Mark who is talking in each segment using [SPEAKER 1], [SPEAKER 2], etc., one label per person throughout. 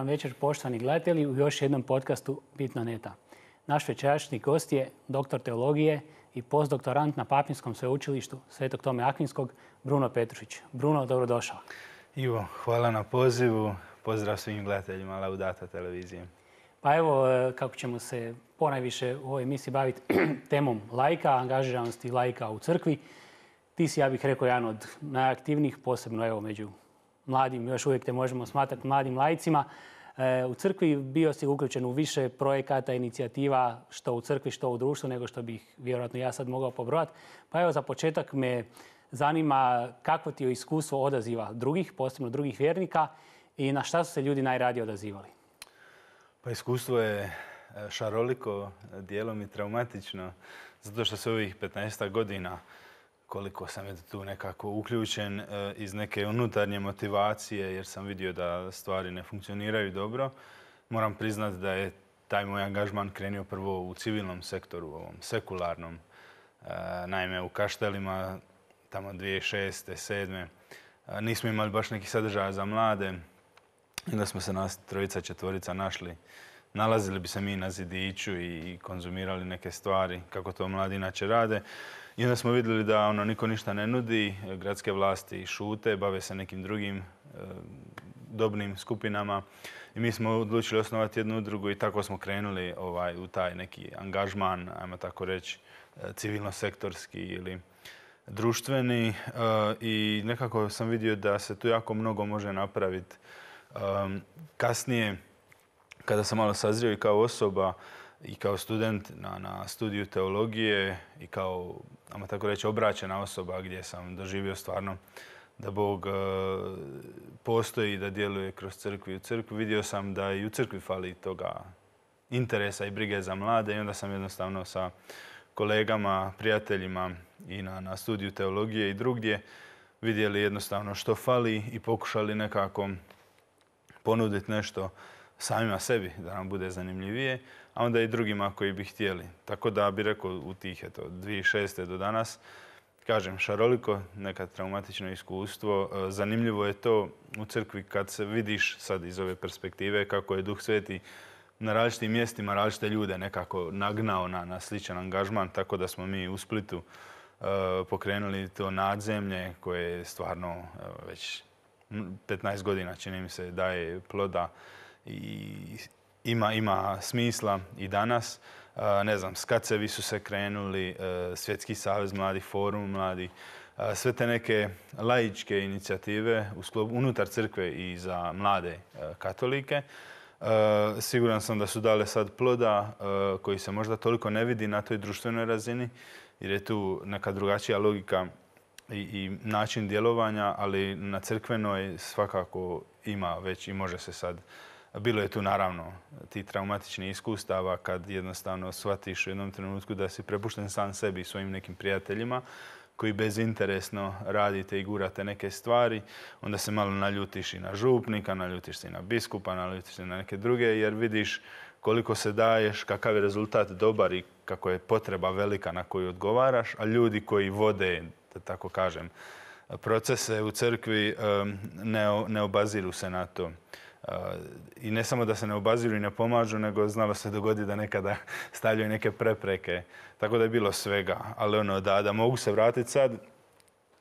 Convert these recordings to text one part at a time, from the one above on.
[SPEAKER 1] vam večer, poštovani gledatelji, u još jednom podcastu Bitno neta. Naš večerašnji gost je doktor teologije i postdoktorant na Papinskom sveučilištu Svetog Tome Akvinskog, Bruno Petrušić. Bruno, dobrodošao.
[SPEAKER 2] Ivo, hvala na pozivu. Pozdrav svim gledateljima Laudata televizije.
[SPEAKER 1] Pa evo, e, kako ćemo se ponajviše u ovoj emisiji baviti temom lajka, angažiranosti lajka u crkvi. Ti si, ja bih rekao, jedan od najaktivnijih, posebno evo među mladim, još uvijek te možemo smatrati mladim lajcima. E, u crkvi bio si uključen u više projekata, inicijativa, što u crkvi, što u društvu, nego što bih vjerojatno ja sad mogao pobrojati. Pa evo, za početak me zanima kako ti je iskustvo odaziva drugih, posebno drugih vjernika i na šta su se ljudi najradije odazivali?
[SPEAKER 2] Pa iskustvo je e, šaroliko, dijelom i traumatično, zato što se ovih 15 godina koliko sam je tu nekako uključen e, iz neke unutarnje motivacije jer sam vidio da stvari ne funkcioniraju dobro. Moram priznati da je taj moj angažman krenio prvo u civilnom sektoru, u ovom sekularnom. E, naime, u Kaštelima, tamo 2006. 2007. E, nismo imali baš nekih sadržaja za mlade. Onda smo se nas trojica, četvorica našli. Nalazili bi se mi na zidiću i konzumirali neke stvari kako to mladi inače rade. I onda smo vidjeli da ono, niko ništa ne nudi, gradske vlasti šute, bave se nekim drugim e, dobnim skupinama. I mi smo odlučili osnovati jednu udrugu i tako smo krenuli ovaj, u taj neki angažman, ajmo tako reći, e, civilno-sektorski ili društveni. E, I nekako sam vidio da se tu jako mnogo može napraviti. kasnije, kada sam malo sazrio i kao osoba, i kao student na, na studiju teologije i kao, ama tako reći, obraćena osoba gdje sam doživio stvarno da Bog e, postoji postoji, da djeluje kroz crkvu i u crkvu. Vidio sam da i u crkvi fali toga interesa i brige za mlade i onda sam jednostavno sa kolegama, prijateljima i na, na studiju teologije i drugdje vidjeli jednostavno što fali i pokušali nekako ponuditi nešto samima sebi da nam bude zanimljivije a onda i drugima koji bi htjeli. Tako da bi rekao u tih eto, 2006. do danas, kažem šaroliko, nekad traumatično iskustvo. E, zanimljivo je to u crkvi kad se vidiš sad iz ove perspektive kako je Duh Sveti na različitim mjestima različite ljude nekako nagnao na, na sličan angažman, tako da smo mi u Splitu e, pokrenuli to nadzemlje koje je stvarno e, već 15 godina čini mi se daje ploda i ima, ima smisla i danas. E, ne znam, skacevi su se krenuli, e, Svjetski savez Mladi forum Mladi, e, sve te neke laičke inicijative unutar crkve i za mlade katolike. siguran sam da su dale sad ploda koji se možda toliko ne vidi na toj društvenoj razini jer je tu neka drugačija logika i, i način djelovanja, ali na crkvenoj svakako ima već i može se sad bilo je tu naravno ti traumatični iskustava kad jednostavno shvatiš u jednom trenutku da si prepušten sam sebi i svojim nekim prijateljima koji bezinteresno radite i gurate neke stvari, onda se malo naljutiš i na župnika, naljutiš se i na biskupa, naljutiš se na neke druge, jer vidiš koliko se daješ, kakav je rezultat dobar i kako je potreba velika na koju odgovaraš, a ljudi koji vode, da tako kažem, procese u crkvi ne obaziru se na to i ne samo da se ne obaziru i ne pomažu, nego znalo se dogodi da nekada stavljaju neke prepreke. Tako da je bilo svega. Ali ono, da, da mogu se vratiti sad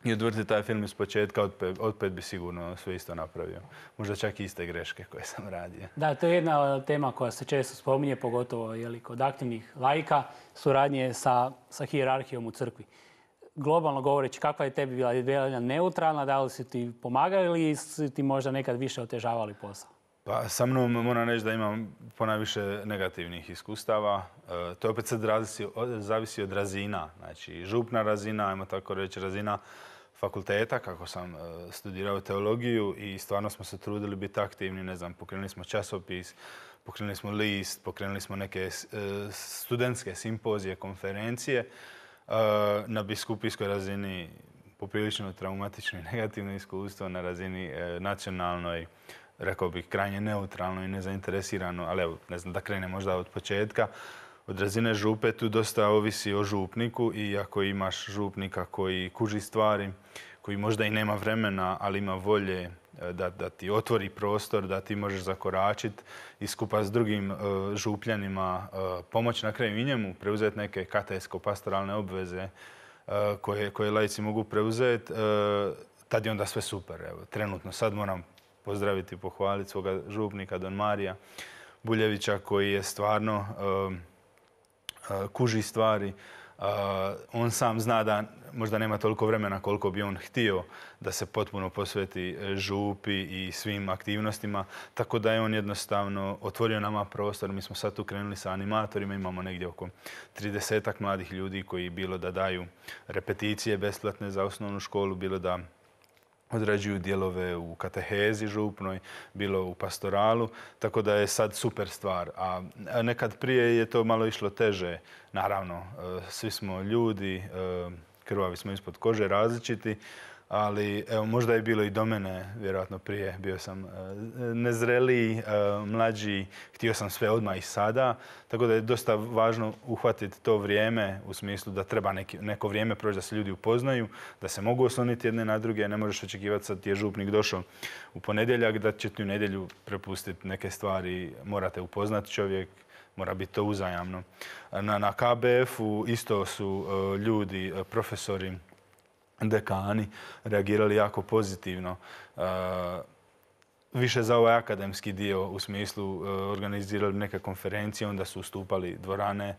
[SPEAKER 2] i odvrti taj film iz početka, opet, bi sigurno sve isto napravio. Možda čak i iste greške koje sam radio.
[SPEAKER 1] Da, to je jedna eh, tema koja se često spominje, pogotovo kod aktivnih lajka, suradnje sa, sa hijerarhijom u crkvi globalno govoreći kakva je tebi bila idealna neutralna, da li si ti pomagali ili si ti možda nekad više otežavali posao?
[SPEAKER 2] Pa sa mnom moram reći da imam ponajviše negativnih iskustava. E, to je opet sad zavisi od razina. Znači župna razina, ajmo tako reći razina fakulteta, kako sam e, studirao teologiju i stvarno smo se trudili biti aktivni, ne znam, pokrenuli smo časopis, pokrenuli smo list, pokrenuli smo neke e, studentske simpozije, konferencije Eh, na biskupijskoj razini poprilično traumatično i negativno iskustvo na razini eh, nacionalnoj, rekao bih, krajnje neutralno i nezainteresirano, ali evo, ne znam, da krene možda od početka. Od razine župe tu dosta ovisi o župniku i ako imaš župnika koji kuži stvari, koji možda i nema vremena, ali ima volje da, ti otvori prostor, da ti možeš zakoračiti i skupa s drugim e, župljanima e, pomoć. na kraju i njemu preuzeti neke katesko pastoralne obveze e, koje, koje lajci mogu preuzeti. Tad je onda sve super. Evo, trenutno sad moram pozdraviti i pohvaliti svoga župnika Don Marija Buljevića koji je stvarno kuži stvari, Uh, on sam zna da možda nema toliko vremena koliko bi on htio da se potpuno posveti e, župi i svim aktivnostima. Tako da je on jednostavno otvorio nama prostor. Mi smo sad tu krenuli sa animatorima. Imamo negdje oko 30 mladih ljudi koji bilo da daju repeticije besplatne za osnovnu školu, bilo da odrađuju dijelove u katehezi župnoj, bilo u pastoralu, tako da je sad super stvar. A nekad prije je to malo išlo teže, naravno. E, svi smo ljudi, e, krvavi smo ispod kože, različiti, ali evo, možda je bilo i do mene, vjerojatno prije, bio sam e, nezreli, e, mlađi, htio sam sve odmah i sada, tako da je dosta važno uhvatiti to vrijeme u smislu da treba neko vrijeme proći da se ljudi upoznaju, da se mogu osloniti jedne na druge, ne možeš očekivati sad ti je župnik došao u ponedjeljak, da će ti u nedjelju prepustiti neke stvari, morate upoznati čovjek, mora biti to uzajamno. E, na, na KBF-u isto su ljudi, profesori, dekani reagirali jako pozitivno. Više za ovaj akademski dio u smislu e, organizirali neke konferencije, onda su ustupali dvorane,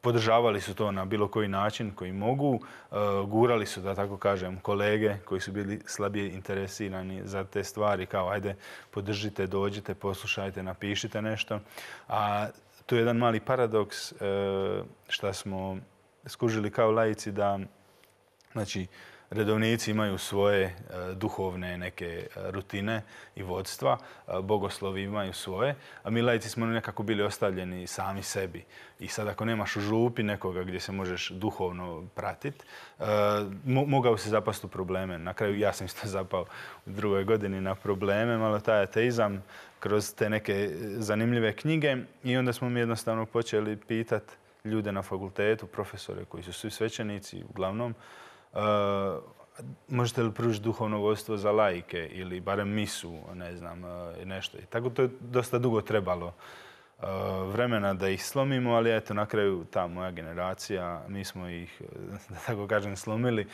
[SPEAKER 2] podržavali su to na bilo koji način koji mogu, e, gurali su, da tako kažem, kolege koji su bili slabije interesirani za te stvari, kao ajde podržite, dođite, poslušajte, napišite nešto. A tu je jedan mali paradoks e, što smo skužili kao lajici da Znači, redovnici imaju svoje e, duhovne neke e, rutine i vodstva, e, bogoslovi imaju svoje, a mi lajci smo nekako bili ostavljeni sami sebi. I sad ako nemaš u župi nekoga gdje se možeš duhovno pratiti, mogao si zapast u probleme. Na kraju ja sam isto zapao u drugoj godini na probleme, malo taj ateizam kroz te neke zanimljive knjige i onda smo mi jednostavno počeli pitati ljude na fakultetu, profesore koji su svi svećenici uglavnom, Eh, možete li pružiti duhovno vojstvo za lajke ili barem misu, ne znam, eh, nešto. I tako to je dosta dugo trebalo eh, vremena da ih slomimo, ali eto, na kraju ta moja generacija, mi smo ih, da tako kažem, slomili.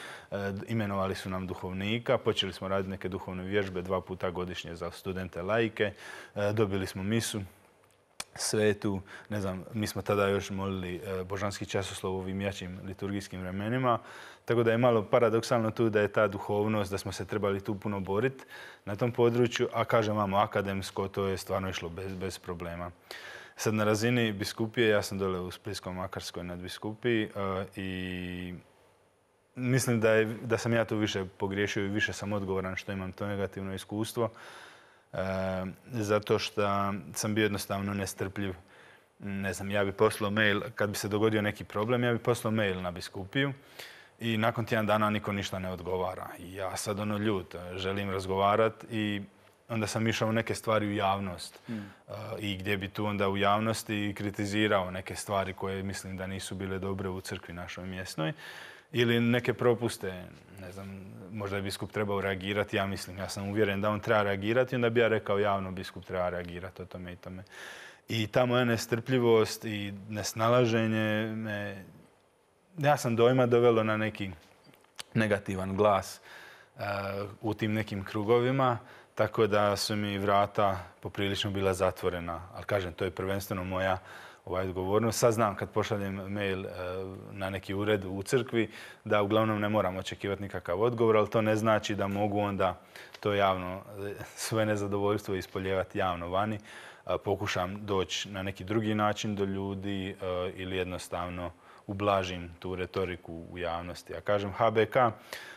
[SPEAKER 2] Imenovali su nam duhovnika, počeli smo raditi neke duhovne vježbe dva puta godišnje za studente lajke, dobili smo misu svetu, ne znam, mi smo tada još molili božanski časoslov u ovim jačim liturgijskim vremenima. Tako da je malo paradoksalno tu da je ta duhovnost, da smo se trebali tu puno boriti na tom području, a kažem vam, akademsko to je stvarno išlo bez, bez problema. Sad na razini biskupije, ja sam dole u Splitskom Makarskoj nad e, i mislim da, da sam ja tu više pogriješio i više sam odgovoran što imam to negativno iskustvo. E, zato što sam bio jednostavno nestrpljiv. Ne znam, ja bih poslao mail, kad bi se dogodio neki problem, ja bi poslao mail na biskupiju i nakon tjedan dana niko ništa ne odgovara. ja sad ono ljut, e, želim razgovarati i onda sam išao neke stvari u javnost mm. e, i gdje bi tu onda u javnosti kritizirao neke stvari koje mislim da nisu bile dobre u crkvi našoj mjesnoj ili neke propuste, ne znam, možda je biskup trebao reagirati, ja mislim, ja sam uvjeren da on treba reagirati onda bi ja rekao javno biskup treba reagirati o tome i tome. I ta moja nestrpljivost i nesnalaženje me ja sam dojma dovelo na neki negativan glas e, u tim nekim krugovima, tako da su mi vrata poprilično bila zatvorena. Ali kažem, to je prvenstveno moja ovaj odgovornost. Sad znam kad pošaljem mail e, na neki ured u crkvi da uglavnom ne moram očekivati nikakav odgovor, ali to ne znači da mogu onda to javno, e, svoje nezadovoljstvo ispoljevati javno vani. pokušam doći na neki drugi način do ljudi ili jednostavno ublažim tu retoriku u javnosti. A kažem HBK,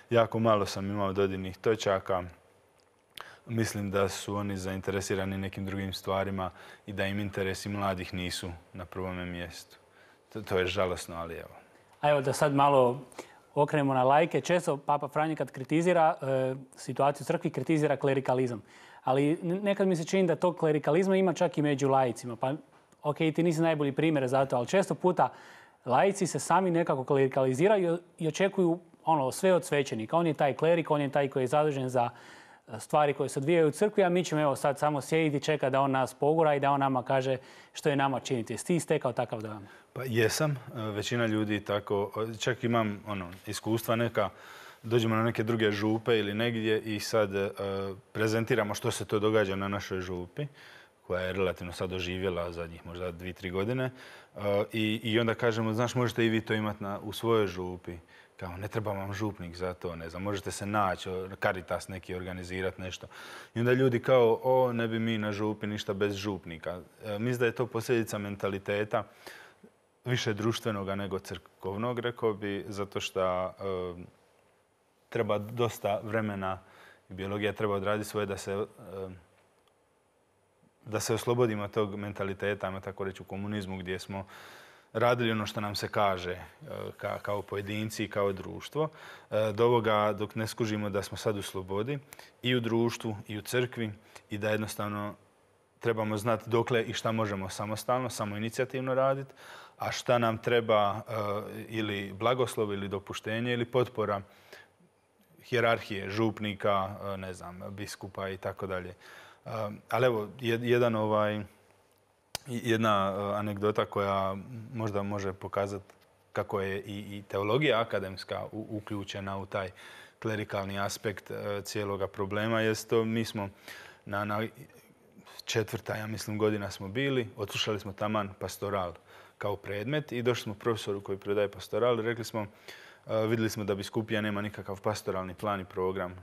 [SPEAKER 2] jako malo sam imao dodirnih točaka, mislim da su oni zainteresirani nekim drugim stvarima i da im interesi mladih nisu na prvome mjestu. To, je žalosno, ali evo. A
[SPEAKER 1] evo da sad malo okrenemo na lajke. Često Papa Franje kad kritizira e, situaciju crkvi, kritizira klerikalizam. Ali nekad mi se čini da tog klerikalizma ima čak i među lajicima. Pa ok, ti nisi najbolji primjer za to, ali često puta laici se sami nekako klerikaliziraju i očekuju ono sve od svećenika. On je taj klerik, on je taj koji je zadužen za e, stvari koje se odvijaju u crkvi, a mi ćemo evo sad samo sjediti i čekati da on nas pogura i da on nama kaže što je nama činiti. Jesi ti stekao takav dojam?
[SPEAKER 2] Pa jesam. E, većina ljudi tako, čak imam ono, iskustva neka, dođemo na neke druge župe ili negdje i sad e, prezentiramo što se to događa na našoj župi koja je relativno sad oživjela zadnjih možda dvi, tri godine. E, I, onda kažemo, znaš, možete i vi to imati u svojoj župi. Kao, ne treba vam župnik za to, ne znam, možete se naći, karitas neki organizirati nešto. I onda ljudi kao, o, ne bi mi na župi ništa bez župnika. E, mislim da je to posljedica mentaliteta više društvenoga nego crkovnog, rekao bi, zato što e, treba dosta vremena i biologija treba odraditi svoje da se da se oslobodimo tog mentaliteta, ajmo tako reći, u komunizmu gdje smo radili ono što nam se kaže e, kao pojedinci i kao društvo, e, do ovoga dok ne skužimo da smo sad u slobodi i u društvu i u crkvi i da jednostavno trebamo znati dokle i šta možemo samostalno, samo inicijativno raditi, a šta nam treba e, ili blagoslov ili dopuštenje ili potpora hjerarhije, župnika, ne znam, biskupa i tako dalje. Ehm, ali evo, jedan ovaj, jedna eh, anegdota koja možda može pokazati kako je i teologija akademska uključena u taj klerikalni aspekt eh, cijeloga problema jest to mi smo na, četvrta, ja mislim, godina smo bili, odslušali smo taman pastoral kao predmet i došli smo profesoru koji predaje pastoral i rekli smo, eh, vidjeli smo da biskupija nema nikakav pastoralni plan i program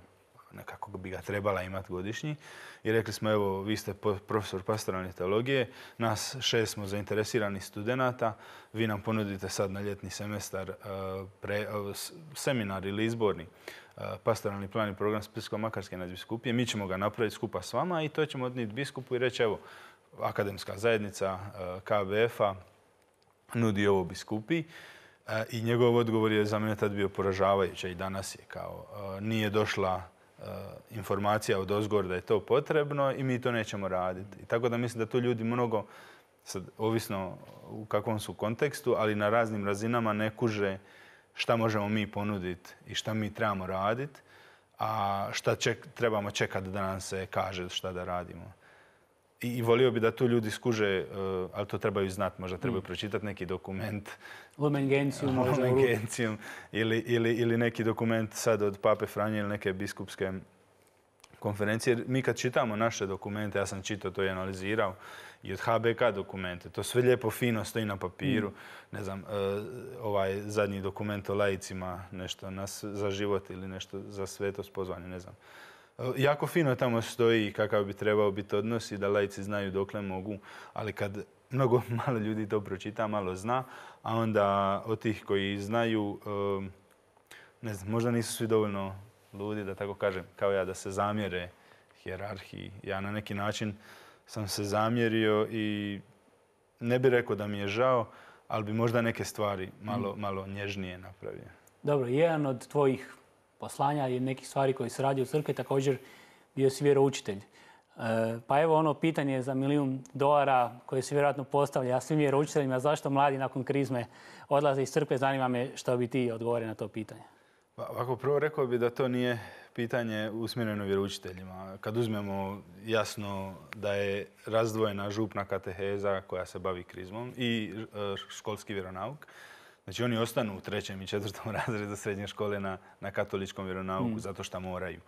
[SPEAKER 2] nekako bi ga trebala imati godišnji. I rekli smo, evo, vi ste profesor pastoralne teologije, nas šest smo zainteresirani studenata, vi nam ponudite sad na ljetni semestar e, e, seminar ili izborni e, pastoralni plan i program Splitsko-Makarske nadbiskupije. Mi ćemo ga napraviti skupa s vama i to ćemo odniti biskupu i reći, evo, akademska zajednica KBF-a nudi ovo biskupi I njegov odgovor je za mene tad bio poražavajući i danas je kao nije došla Eh, informacija od ozgor da je to potrebno i mi to nećemo raditi. tako da mislim da tu ljudi mnogo, ovisno u kakvom su kontekstu, ali na raznim razinama ne kuže šta možemo mi ponuditi i šta mi trebamo raditi, a šta trebamo čekati da nam se kaže šta da radimo i volio bi da tu ljudi skuže, e, ali to trebaju znati, možda trebaju mm. pročitati neki dokument. Lumen Gentium. ili, ili neki dokument sad od Pape Franje ili neke biskupske konferencije. Mi kad čitamo naše dokumente, ja sam čitao to i analizirao, i od HBK dokumente, to sve lijepo fino stoji na papiru. Mm. Ne znam, e, ovaj zadnji dokument o laicima, nešto za život ili nešto za sveto s ne znam. E, jako fino tamo stoji kakav bi trebao biti odnos i da lajci znaju dokle mogu, ali kad mnogo malo ljudi to pročita, malo zna, a onda od tih koji znaju, e, ne znam, možda nisu svi dovoljno ludi, da tako kažem, kao ja, da se zamjere hjerarhiji. Ja na neki način sam se zamjerio i ne bih rekao da mi je žao, ali bi možda neke stvari malo, mhm. malo nježnije napravio.
[SPEAKER 1] Dobro, jedan od tvojih poslanja i nekih stvari koji se radi u crkvi, također bio si vjeroučitelj. E, pa evo ono pitanje za milijun dolara koje se vjerojatno postavlja svim vjeroučiteljima, zašto mladi nakon krizme odlaze iz crkve, zanima me što bi
[SPEAKER 2] ti odgovore na to pitanje. Pa, ako prvo rekao bi da to nije pitanje usmjereno vjeroučiteljima. Kad uzmemo jasno da je razdvojena župna kateheza koja se bavi krizmom i e, školski vjeronauk, Znači oni ostanu u trećem i četvrtom razredu srednje škole na, katoličkom vjeronauku mm. zato što moraju.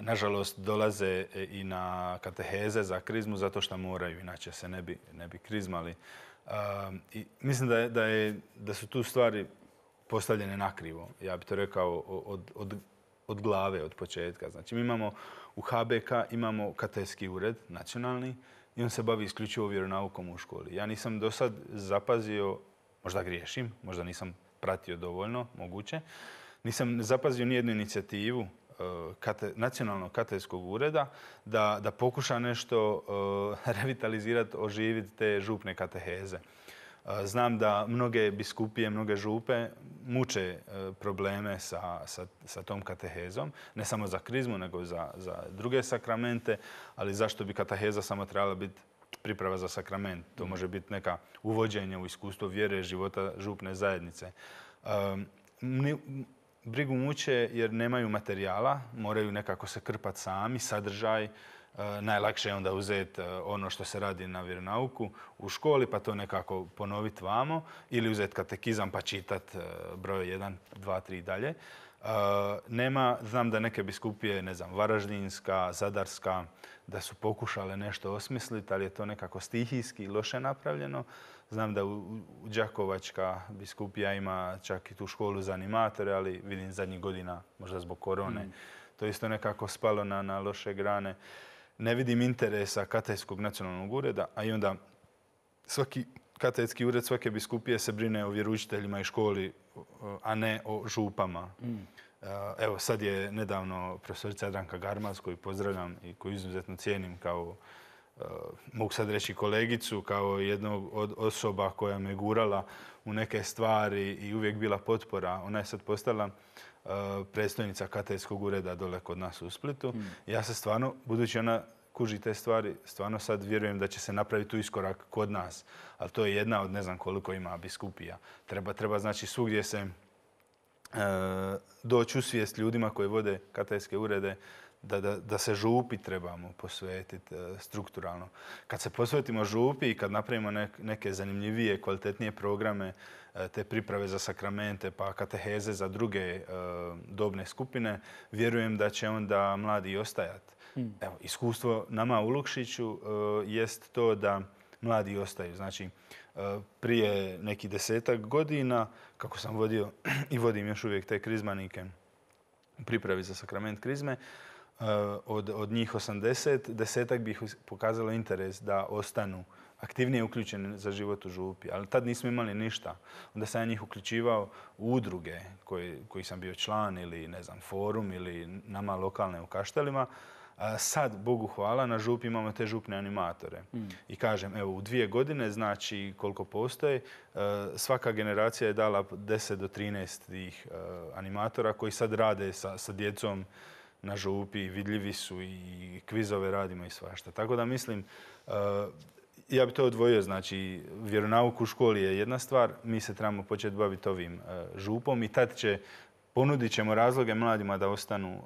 [SPEAKER 2] Nažalost, dolaze e, i na kateheze za krizmu zato što moraju, inače se ne bi, ne bi krizmali. i mislim da, da, su tu stvari postavljene nakrivo. Ja bih to rekao od, od, glave, od početka. Znači, mi imamo u HBK imamo kateski ured nacionalni i on se bavi isključivo vjeronaukom u školi. Ja nisam do sad zapazio Možda griješim, možda nisam pratio dovoljno, moguće. Nisam zapazio nijednu inicijativu e, nacionalnog katedskog ureda da, pokuša nešto e, revitalizirati, oživiti te župne kateheze. E, znam da mnoge biskupije, mnoge župe muče probleme sa, tom katehezom, ne samo za krizmu, nego za, za druge sakramente, ali zašto bi kateheza samo trebala biti priprava za sakrament, to mhm. može biti neka uvođenje u iskustvo vjere života župne zajednice. brigu muče jer nemaju materijala, moraju nekako se krpati sami, sadržaj, najlakše je onda uzeti e, ono što se radi na vjeronauku u školi pa to nekako ponoviti vamo ili uzeti katekizam pa čitati e, broj 1, 2, 3 i dalje. Eh, nema, znam da neke biskupije, ne znam, Varaždinska, Zadarska, da su pokušale nešto osmisliti, ali je to nekako stihijski i loše napravljeno. Znam da u Đakovačka biskupija ima čak i tu školu za animatore, ali vidim zadnjih godina, možda zbog korone, to mm. to isto nekako spalo na, na loše grane. Ne vidim interesa Katejskog nacionalnog ureda, a i onda svaki katetski ured svake biskupije se brine o vjeručiteljima i školi a ne o župama. Mm. Eh, evo, sad je nedavno profesorica Adranka Garmaz, koju pozdravljam i koju izuzetno cijenim kao, eh, mogu sad reći kolegicu, kao jednog od osoba koja me gurala u neke stvari i uvijek bila potpora. Ona je sad postala eh, predstojnica katedskog ureda dole kod nas u Splitu. Mm. Ja se stvarno, budući ona kuži te stvari, stvarno sad vjerujem da će se napraviti tu iskorak kod nas. Ali to je jedna od ne znam koliko ima biskupija. Treba, treba znači svugdje se e, doći u svijest ljudima koji vode katajske urede da, da, da se župi trebamo posvetiti e, strukturalno. Kad se posvetimo župi i kad napravimo neke zanimljivije, kvalitetnije programe, e, te priprave za sakramente pa kateheze za druge e, dobne skupine, vjerujem da će onda mladi ostajati. Mm. Evo, iskustvo nama u Lukšiću e, jest to da mladi ostaju. Znači, e, prije nekih desetak godina, kako sam vodio i vodim još uvijek te krizmanike u pripravi za sakrament krizme, e, od, od njih 80, desetak bih pokazalo interes da ostanu aktivnije uključeni za život u župi. Ali tad nismo imali ništa. Onda sam ja njih uključivao u udruge koji, koji sam bio član ili ne znam, forum ili nama lokalne u kaštelima sad, Bogu hvala, na župi imamo te župne animatore. Mm. I kažem, evo, u dvije godine, znači koliko postoje, e, svaka generacija je dala 10 do 13 tih e, animatora koji sad rade sa, djecom na župi, vidljivi su i kvizove radimo i svašta. Tako da mislim, e, ja bi to odvojio, znači vjeronauku u školi je jedna stvar, mi se trebamo početi baviti ovim župom i tad će ponudit ćemo razloge mladima da ostanu, e,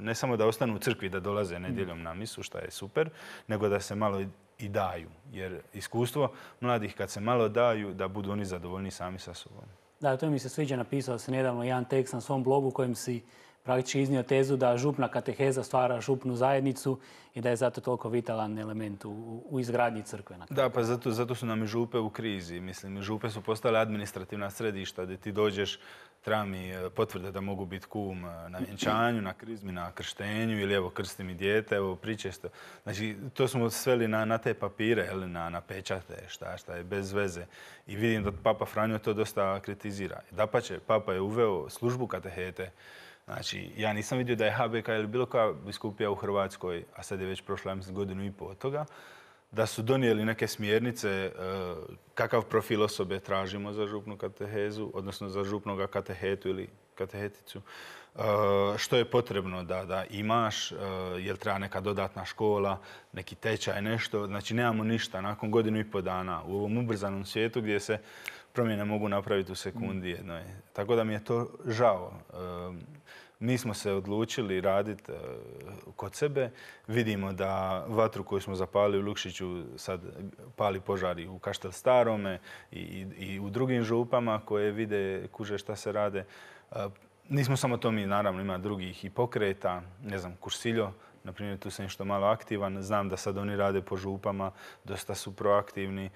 [SPEAKER 2] ne samo da ostanu u crkvi, da dolaze nedjeljom na misu, što je super, nego da se malo i daju. Jer iskustvo mladih kad se malo daju, da budu oni zadovoljni sami sa sobom.
[SPEAKER 1] Da, to mi se sviđa napisao se nedavno jedan tekst na svom blogu kojem si praktički iznio tezu da župna kateheza stvara župnu zajednicu i da je zato toliko vitalan element u, izgradnji crkve. da,
[SPEAKER 2] pa zato, zato su nam župe u krizi. Mislim, župe su postale administrativna središta gdje ti dođeš treba mi e, potvrda da mogu biti kum e, na vjenčanju, na krizmi, na krštenju ili evo krsti mi dijete, evo pričesto. Znači to smo sveli na, te papire, ili na, na pečate, šta, šta je, bez veze. I vidim da Papa Franjo to dosta kritizira. Dapače, Papa je uveo službu katehete. Znači, ja nisam vidio da je HBK ili bilo koja biskupija u Hrvatskoj, a sad je već prošla mislim, godinu i pol od toga, da su donijeli neke smjernice e, kakav profil osobe tražimo za župnu katehezu, odnosno za župnoga katehetu ili kateheticu, e, što je potrebno da, da imaš, e, jel treba neka dodatna škola, neki tečaj, nešto, znači nemamo ništa nakon godinu i po dana u ovom ubrzanom svijetu gdje se promjene mogu napraviti u sekundi mm. jednoj. Tako da mi je to žao. Mi smo se odlučili raditi e, kod sebe. Vidimo da vatru koju smo zapali u Lukšiću sad pali požari u Kaštel Starome i, u drugim župama koje vide kuže šta se rade. E, nismo samo to mi, naravno, ima drugih i pokreta. Ne znam, Kursiljo, na primjer, tu sam što malo aktivan. Znam da sad oni rade po župama, dosta su proaktivni.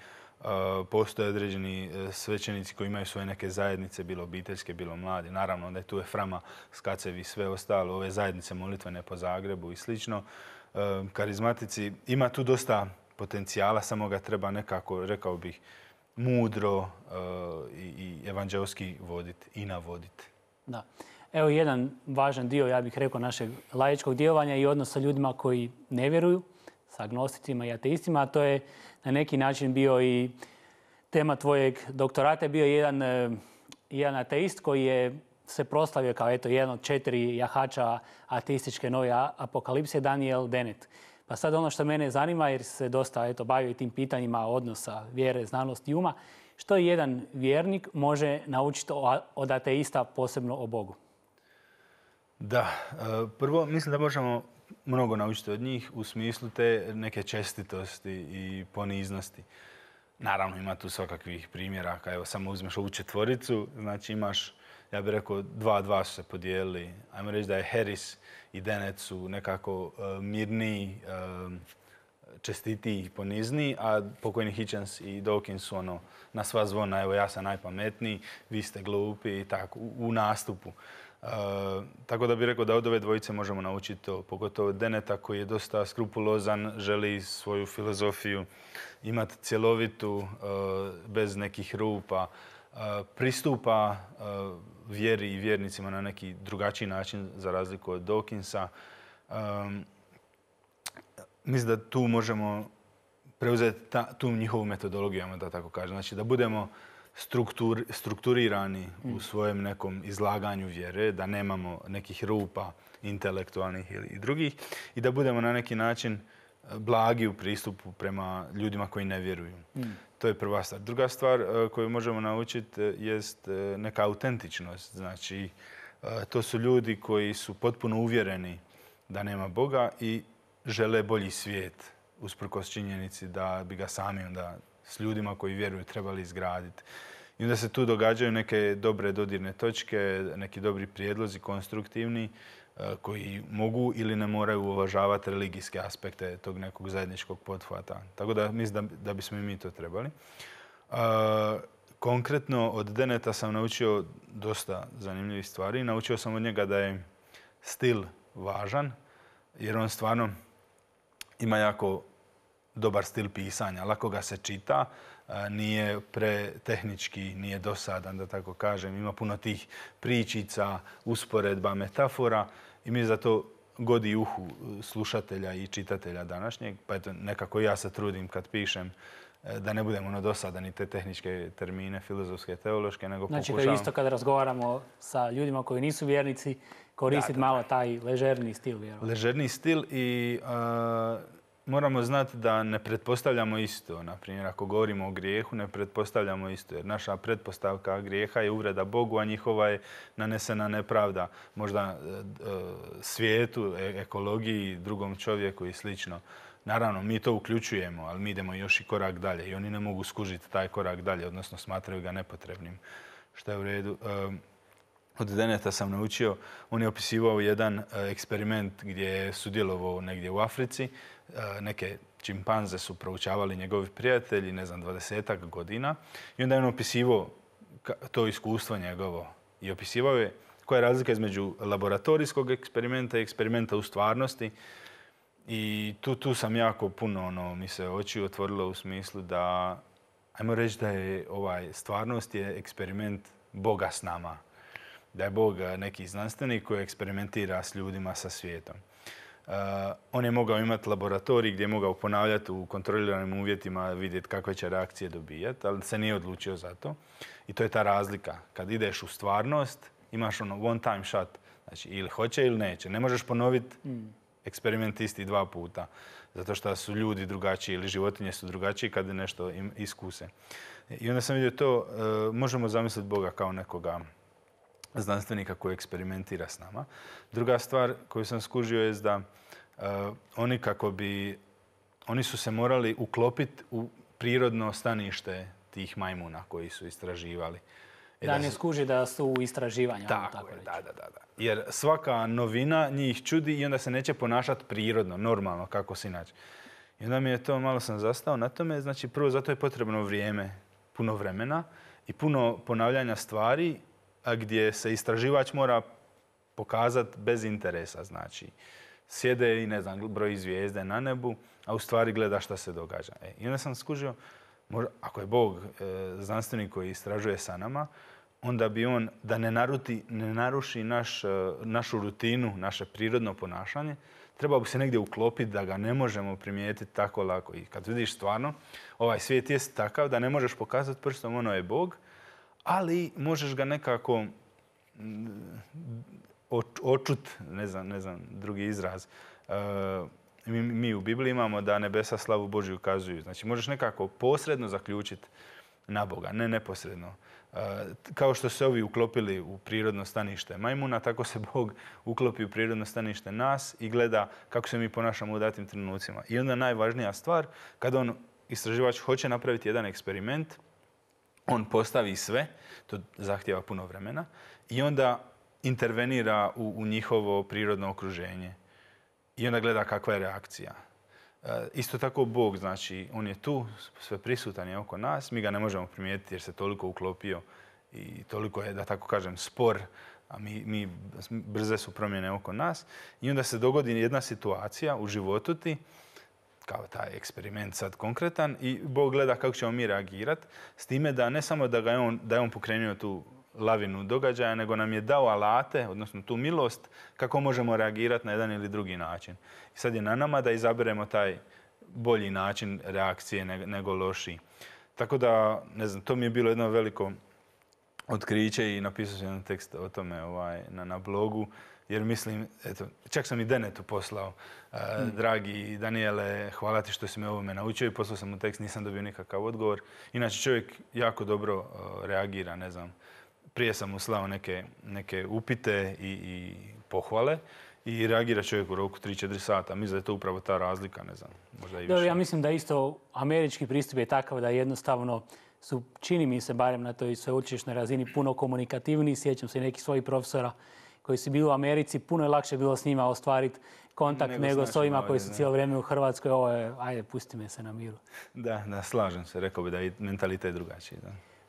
[SPEAKER 2] Postoje određeni e, svećenici koji imaju svoje neke zajednice, bilo obiteljske, bilo mlade. Naravno onda je tu Eframa, Frama, Skacevi i sve ostalo, ove zajednice molitvene po Zagrebu i slično. E, karizmatici, ima tu dosta potencijala, samo ga treba nekako, rekao bih, mudro e, i evanđelski voditi i navoditi.
[SPEAKER 1] Da. Evo jedan važan dio, ja bih rekao, našeg laičkog djelovanja i odnos sa ljudima koji ne vjeruju, sa agnosticima i ateistima, a to je na neki način bio i tema tvojeg doktorata. Bio je jedan, e, jedan ateist koji je se proslavio kao eto, jedan od četiri jahača ateističke nove apokalipse, Daniel Dennett. Pa sad ono što mene zanima, jer se dosta eto, bavio i tim pitanjima odnosa vjere, znanosti i uma, što jedan vjernik može naučiti od ateista, posebno o Bogu?
[SPEAKER 2] Da, e, prvo mislim da možemo mnogo naučiti od njih u smislu te neke čestitosti i poniznosti. Naravno ima tu svakakvih primjeraka. Evo samo uzmeš ovu četvoricu, znači imaš, ja bih rekao, dva dva su se podijelili. Ajmo reći da je Harris i Denet su nekako e, mirniji, e, čestitiji i ponizniji, a pokojni Hitchens i Dawkins su ono na sva zvona, evo ja sam najpametniji, vi ste glupi i tako, u nastupu. Eh, tako da bih rekao da od ove dvojice možemo naučiti to, pogotovo Deneta koji je dosta skrupulozan, želi svoju filozofiju imati cjelovitu, eh, bez nekih rupa, eh, pristupa vjeri i vjernicima na neki drugačiji način za razliku od Dawkinsa. Mislim da tu možemo preuzeti tu njihovu metodologiju, da tako kažem. Znači da budemo strukturirani u mm. svojem nekom izlaganju vjere, da nemamo nekih rupa intelektualnih ili drugih i da budemo na neki način e, blagi u pristupu prema ljudima koji ne vjeruju. Mm. To je prva stvar. Druga stvar e, koju možemo naučiti e, jest neka autentičnost. Znači, to su ljudi koji su potpuno uvjereni da nema Boga i žele bolji svijet usprkos činjenici da bi ga sami onda s ljudima koji vjeruju trebali izgraditi. I onda se tu događaju neke dobre dodirne točke, neki dobri prijedlozi, konstruktivni, e, koji mogu ili ne moraju uvažavati religijske aspekte tog nekog zajedničkog pothvata. Tako da mislim da, da bismo i mi to trebali. E, konkretno od Deneta sam naučio dosta zanimljivih stvari. Naučio sam od njega da je stil važan, jer on stvarno ima jako dobar stil pisanja. Lako ga se čita, e, nije pretehnički, nije dosadan, da tako kažem. Ima puno tih pričica, usporedba, metafora i mi to godi uhu slušatelja i čitatelja današnjeg. Pa eto, nekako ja se trudim kad pišem e, da ne budemo ono dosadan i te tehničke termine filozofske, teološke, nego znači, pokušavam... Znači isto kada razgovaramo sa
[SPEAKER 1] ljudima koji nisu vjernici, koristiti malo taj ležerni stil.
[SPEAKER 2] Ležerni stil i e, moramo znati da ne pretpostavljamo isto. Naprimjer, ako govorimo o grijehu, ne pretpostavljamo isto. Jer naša pretpostavka grijeha je uvreda Bogu, a njihova je nanesena nepravda. Možda e, e, svijetu, e, ekologiji, drugom čovjeku i slično. Naravno, mi to uključujemo, ali mi idemo još i korak dalje. I oni ne mogu skužiti taj korak dalje, odnosno smatraju ga nepotrebnim. Što je u redu od Deneta sam naučio, on je opisivao jedan e, eksperiment gdje je sudjelovao negdje u Africi. E, neke čimpanze su proučavali njegovi prijatelji, ne znam, dvadesetak godina. I onda je on opisivao to iskustvo njegovo. I opisivao je koja je razlika između laboratorijskog eksperimenta i eksperimenta u stvarnosti. I tu, sam jako puno, ono, mi se oči otvorilo u smislu da, ajmo reći da je ovaj, stvarnost je eksperiment Boga s nama da je Bog neki znanstvenik koji eksperimentira s ljudima, sa svijetom. on je mogao imati laboratorij gdje je mogao ponavljati u kontroliranim uvjetima, vidjeti kakve će reakcije dobijati, ali se nije odlučio za to. I to je ta razlika. Kad ideš u stvarnost, imaš ono one time shot. Znači, ili hoće ili neće. Ne možeš ponoviti mm. isti dva puta. Zato što su ljudi drugačiji ili životinje su drugačiji kad nešto iskuse. I onda sam vidio to, e, možemo zamisliti Boga kao nekoga znanstvenika koji eksperimentira s nama. Druga stvar koju sam skužio je da e, oni kako bi, oni su se morali uklopiti u prirodno stanište tih majmuna koji su istraživali. E da, ne skuži da su u istraživanju. Tako, Da, da, da, da. Jer svaka novina njih čudi i onda se neće ponašati prirodno, normalno, kako se inače. I onda mi je to, malo sam zastao na tome, znači prvo zato je potrebno vrijeme, puno vremena i puno ponavljanja stvari gdje se istraživač mora pokazati bez interesa. Znači, sjede i ne znam, broj zvijezde na nebu, a u stvari gleda šta se događa. E, I onda sam skužio, ako je Bog e, znanstvenik koji istražuje sa nama, onda bi on, da ne, naruti, ne naruši naš, e, našu rutinu, naše prirodno ponašanje, trebao bi se negdje uklopiti da ga ne možemo primijetiti tako lako. I kad vidiš stvarno, ovaj svijet je takav da ne možeš pokazati prstom ono je Bog, ali možeš ga nekako očut, ne znam, ne znam drugi izraz. E, mi, mi u Bibliji imamo da nebesa slavu Božju ukazuju. Znači možeš nekako posredno zaključiti na Boga, ne neposredno. E, kao što se ovi uklopili u prirodno stanište majmuna, tako se Bog uklopi u prirodno stanište nas i gleda kako se mi ponašamo u datim trenucima. I onda najvažnija stvar, kada on istraživač hoće napraviti jedan eksperiment, on postavi sve, to zahtjeva puno vremena, i onda intervenira u, njihovo prirodno okruženje. I onda gleda kakva je reakcija. E, isto tako Bog, znači, on je tu, sve prisutan je oko nas, mi ga ne možemo primijetiti jer se toliko uklopio i toliko je, da tako kažem, spor, a mi, mi brze su promjene oko nas. I onda se dogodi jedna situacija u životu ti kao taj eksperiment sad konkretan i Bog gleda kako ćemo mi reagirati s time da ne samo da, ga je, on, da je on pokrenuo tu lavinu događaja, nego nam je dao alate, odnosno tu milost, kako možemo reagirati na jedan ili drugi način. I sad je na nama da izaberemo taj bolji način reakcije nego lošiji. Tako da, ne znam, to mi je bilo jedno veliko otkriće i napisao sam jedan tekst o tome ovaj, na, na blogu jer mislim, eto, čak sam i Denetu poslao, e, mm. dragi Daniele, hvala ti što si me ovome naučio i poslao sam mu tekst, nisam dobio nikakav odgovor. Inače, čovjek jako dobro e, reagira, ne znam, prije sam mu slao neke, upite i, pohvale i reagira čovjek u roku 3-4 sata. Mislim da je to upravo ta razlika, ne znam, možda i više. ja
[SPEAKER 1] mislim da isto američki pristup je takav da jednostavno su, čini mi se barem na toj sveučilišnoj razini, puno komunikativniji. Sjećam se i nekih svojih profesora koji su bili u Americi, puno je lakše bilo s njima ostvariti kontakt nego, s ovima koji su cijelo vrijeme u Hrvatskoj. Ovo je, ajde, pusti me se na miru.
[SPEAKER 2] Da, da, slažem se. Rekao bi da je mentalitet drugačiji.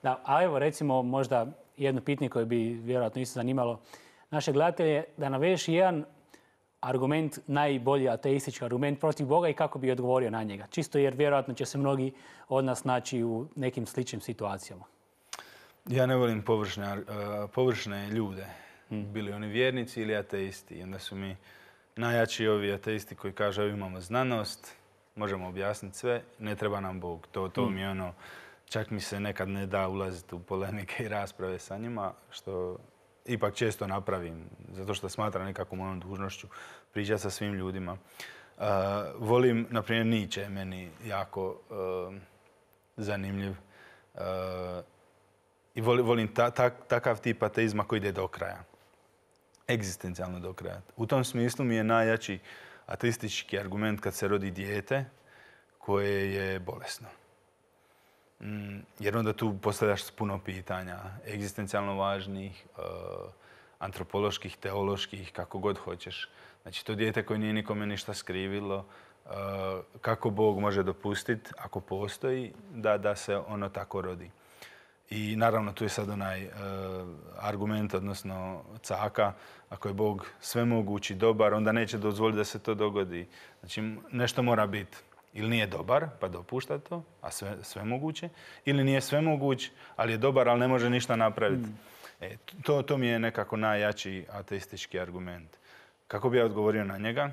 [SPEAKER 1] Da. a evo recimo možda jedno pitanje koje bi vjerojatno isto zanimalo naše gledatelje, da navedeš jedan argument, najbolji ateistički argument protiv Boga i kako bi odgovorio na njega. Čisto jer vjerojatno će se mnogi od nas naći u nekim
[SPEAKER 2] sličnim situacijama. Ja ne volim površne eh, ljude Mm-hmm. Bili oni vjernici ili ateisti. I onda su mi najjači ovi ateisti koji kažu imamo znanost, možemo objasniti sve, ne treba nam Bog. To, to mi ono, čak mi se nekad ne da ulaziti u polemike i rasprave sa njima, što ipak često napravim, zato što smatram nekakvom mojom dužnošću pričati sa svim ljudima. Uh, volim, na primjer, Nietzsche meni jako e, zanimljiv. Uh, I volim, takav tip ateizma koji ide do kraja egzistencijalno do kraja. U tom smislu mi je najjači ateistički argument kad se rodi dijete koje je bolesno. Mm, jer onda tu postavljaš puno pitanja, egzistencijalno važnih, e, antropoloških, teoloških, kako god hoćeš. Znači to dijete koje nije nikome ništa skrivilo, e, kako Bog može dopustiti, ako postoji, da, da se ono tako rodi. I naravno tu je sad onaj e, argument, odnosno caka, ako je Bog svemogući, dobar, onda neće dozvoliti da se to dogodi. Znači nešto mora biti. Ili nije dobar, pa dopušta to, a sve, moguće. Ili nije sve moguć, ali je dobar, ali ne može ništa napraviti. Mm. E, to, to mi je nekako najjači ateistički argument. Kako bi ja odgovorio na njega?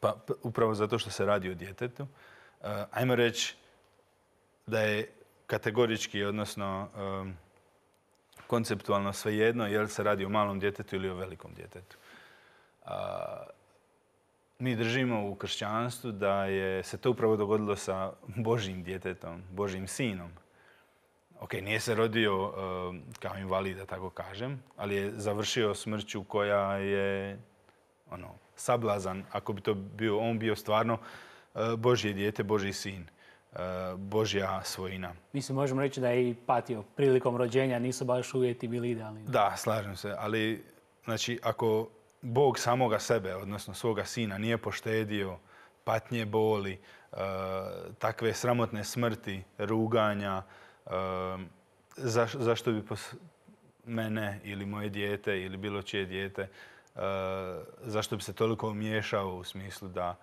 [SPEAKER 2] Pa upravo zato što se radi o djetetu. E, ajmo reći da je kategorički, odnosno konceptualno svejedno je se radi o malom djetetu ili o velikom djetetu. mi držimo u kršćanstvu da je se to upravo dogodilo sa Božim djetetom, Božim sinom. Ok, nije se rodio kao invalid, da tako kažem, ali je završio smrću koja je ono, sablazan. Ako bi to bio, on bio stvarno e, Božje dijete, Božji sin. Eh, Božja svojina. Mislim,
[SPEAKER 1] možemo reći da je i
[SPEAKER 2] patio prilikom rođenja, nisu baš uvjeti bili idealni. Da, slažem se, ali znači, ako Bog samoga sebe, odnosno svoga sina, nije poštedio patnje boli, eh, takve sramotne smrti, ruganja, eh, zašto bi mene ili moje dijete ili bilo čije dijete, zašto bi se toliko umiješao u smislu da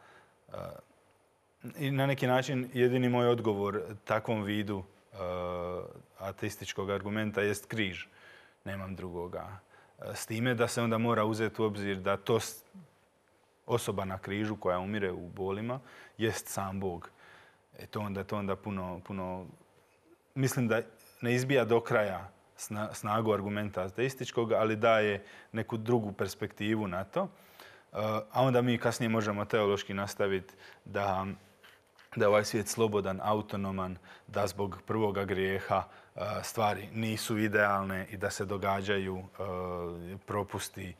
[SPEAKER 2] i na neki način jedini moj odgovor takvom vidu e, ateističkog argumenta jest križ. Nemam drugoga. E, s time da se onda mora uzeti u obzir da to osoba na križu koja umire u bolima jest sam Bog. E to onda, to onda puno, puno... Mislim da ne izbija do kraja snagu argumenta ateističkog, ali daje neku drugu perspektivu na to. E, a onda mi kasnije možemo teološki nastaviti da da je ovaj svijet slobodan, autonoman, da zbog prvoga grijeha e, stvari nisu idealne i da se događaju e, propusti, e,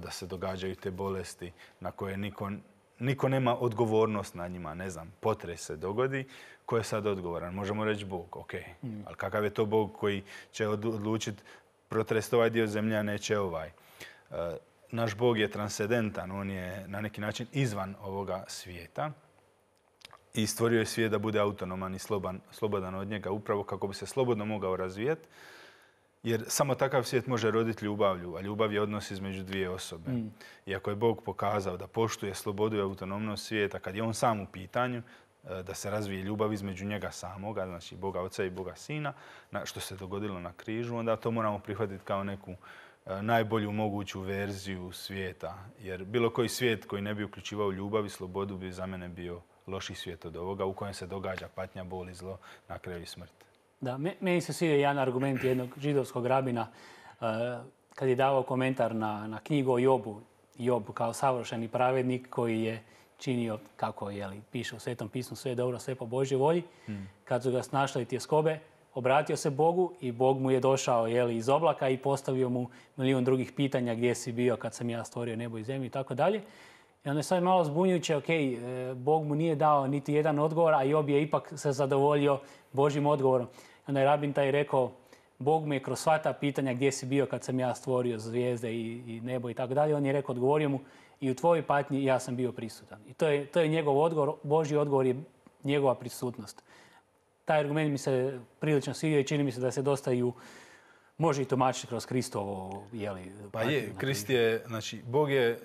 [SPEAKER 2] da se događaju te bolesti na koje niko, niko nema odgovornost na njima. Ne znam, potres se dogodi, ko je sad odgovoran? Možemo reći Bog, ok. Mm. Ali kakav je to Bog koji će odlučiti protrest ovaj dio zemlje, a neće ovaj? Naš Bog je transcendentan, on je na neki način izvan ovoga svijeta i stvorio je svijet da bude autonoman i slobodan od njega, upravo kako bi se slobodno mogao razvijati. Jer samo takav svijet može roditi ljubavlju, a ljubav je odnos između dvije osobe. Mm. I ako je Bog pokazao da poštuje slobodu i autonomnost svijeta, kad je on sam u pitanju, e, da se razvije ljubav između njega samoga, znači Boga Oca i Boga Sina, što se dogodilo na križu, onda to moramo prihvatiti kao neku e, najbolju moguću verziju svijeta. Jer bilo koji svijet koji ne bi uključivao ljubav i slobodu bi za mene bio loši svijet od ovoga u kojem se događa patnja, bol i zlo, na kraju i smrt.
[SPEAKER 1] Da, meni se sviđa jedan argument jednog židovskog rabina e, kad je davao komentar na, na knjigu o Jobu. Job kao savršeni pravednik koji je činio kako je li, piše u Svetom pismu sve je dobro, sve po Božjoj volji. Hmm. Kad su ga snašli tjeskobe, obratio se Bogu i Bog mu je došao je iz oblaka i postavio mu milijun drugih pitanja gdje si bio kad sam ja stvorio nebo i zemlju i tako dalje. I onda je sad malo zbunjujuće, ok, e, Bog mu nije dao niti jedan odgovor, a Job je ipak se zadovoljio Božim odgovorom. I onda je Rabin taj rekao, Bog mu je kroz sva ta pitanja gdje si bio kad sam ja stvorio zvijezde i, nebo i tako dalje, on je rekao, odgovorio mu, i u tvojoj patnji ja sam bio prisutan. I to je, to je njegov odgovor, Božji odgovor je njegova prisutnost. Taj argument mi se prilično svidio i čini mi se da se dosta i u može i tumačiti kroz Kristovo,
[SPEAKER 2] jeli... Pa je, Krist je, znači, Bog je